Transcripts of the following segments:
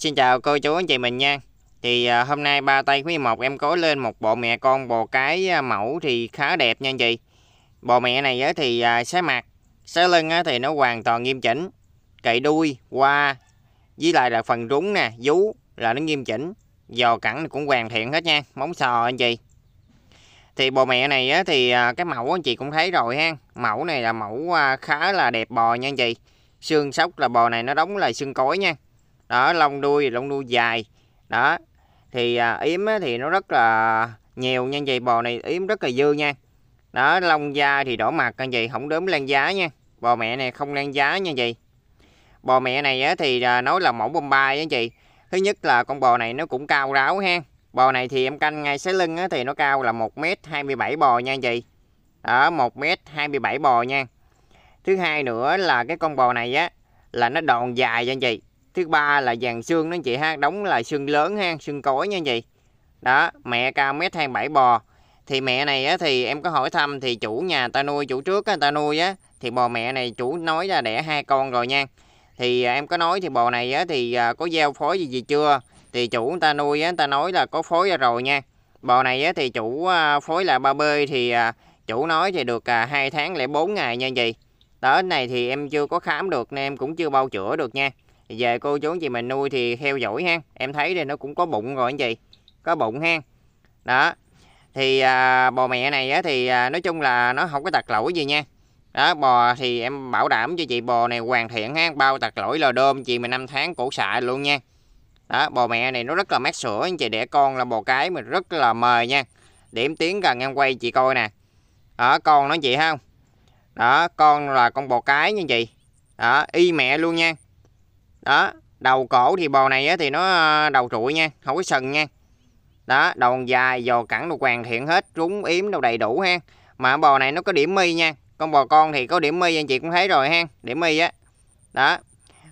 Xin chào cô chú anh chị mình nha Thì à, hôm nay ba tay quý một em có lên một bộ mẹ con bò cái à, mẫu thì khá đẹp nha anh chị bò mẹ này á, thì à, xé mặt Xé lưng á, thì nó hoàn toàn nghiêm chỉnh Cậy đuôi, qua Với lại là phần rúng nè, vú là nó nghiêm chỉnh dò cẳng cũng hoàn thiện hết nha Móng sò anh chị Thì bò mẹ này á, thì à, cái mẫu anh chị cũng thấy rồi ha Mẫu này là mẫu à, khá là đẹp bò nha anh chị Xương sóc là bò này nó đóng là xương cối nha đó lông đuôi lông đuôi dài đó thì à, yếm thì nó rất là nhiều nha vậy bò này yếm rất là dư nha đó lông da thì đỏ mặt như vậy không đốm lan giá nha bò mẹ này không lan giá như vậy bò mẹ này á, thì à, nói là mẫu bombay á chị thứ nhất là con bò này nó cũng cao ráo ha bò này thì em canh ngay sái lưng á, thì nó cao là 1m27 bò nha chị đó 1m27 bò nha thứ hai nữa là cái con bò này á là nó đòn dài nha chị thứ ba là dàn xương đó chị ha đóng là xương lớn ha xương cối nha chị đó mẹ cao mét hai bảy bò thì mẹ này á, thì em có hỏi thăm thì chủ nhà ta nuôi chủ trước á, ta nuôi á thì bò mẹ này chủ nói là đẻ hai con rồi nha thì à, em có nói thì bò này á, thì à, có giao phối gì gì chưa thì chủ ta nuôi á, ta nói là có phối ra rồi nha bò này á, thì chủ à, phối là ba bơi thì chủ nói thì được hai tháng lẻ bốn ngày nha chị tới này thì em chưa có khám được nên em cũng chưa bao chữa được nha về cô chú anh chị mình nuôi thì theo dõi ha em thấy đây nó cũng có bụng rồi anh chị có bụng ha đó thì à, bò mẹ này á, thì à, nói chung là nó không có tật lỗi gì nha đó bò thì em bảo đảm cho chị bò này hoàn thiện ha bao tật lỗi lò đơm chị mình năm tháng cổ xạ luôn nha đó bò mẹ này nó rất là mát sữa anh chị đẻ con là bò cái mình rất là mời nha điểm tiếng gần em quay chị coi nè đó con nói chị không đó con là con bò cái nha chị đó y mẹ luôn nha đó đầu cổ thì bò này thì nó ờ, đầu trụi nha không có sừng nha đó đầu dài giò cẳng đồ hoàn thiện hết trúng yếm đâu đầy đủ ha mà bò này nó có điểm mi nha con bò con thì có điểm mi anh chị cũng thấy rồi ha điểm mi á đó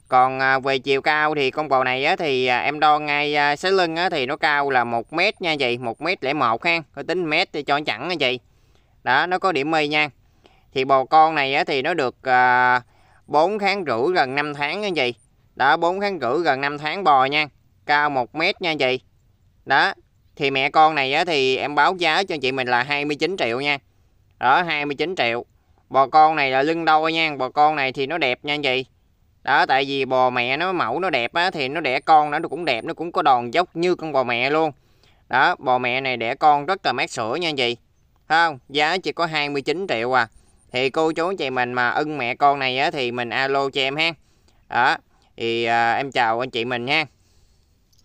còn ờ, về chiều cao thì con bò này á, thì ờ, em đo ngay sới lưng á, thì nó cao là một mét nha chị một mét lẻ một ha có tính mét thì cho chẳng anh chị đó nó có điểm mi nha thì bò con này á, thì nó được bốn 4 tháng rưỡi gần 5 tháng anh chị đó bốn tháng rưỡi gần 5 tháng bò nha cao 1 mét nha chị đó thì mẹ con này á, thì em báo giá cho chị mình là 29 triệu nha đó 29 triệu bò con này là lưng đôi nha bò con này thì nó đẹp nha chị đó tại vì bò mẹ nó mẫu nó đẹp á, thì nó đẻ con nó cũng đẹp nó cũng có đòn dốc như con bò mẹ luôn đó bò mẹ này đẻ con rất là mát sữa nha chị Thấy không giá chỉ có 29 triệu à thì cô chú chị mình mà ưng mẹ con này á, thì mình alo cho em ha đó thì à, em chào anh chị mình nha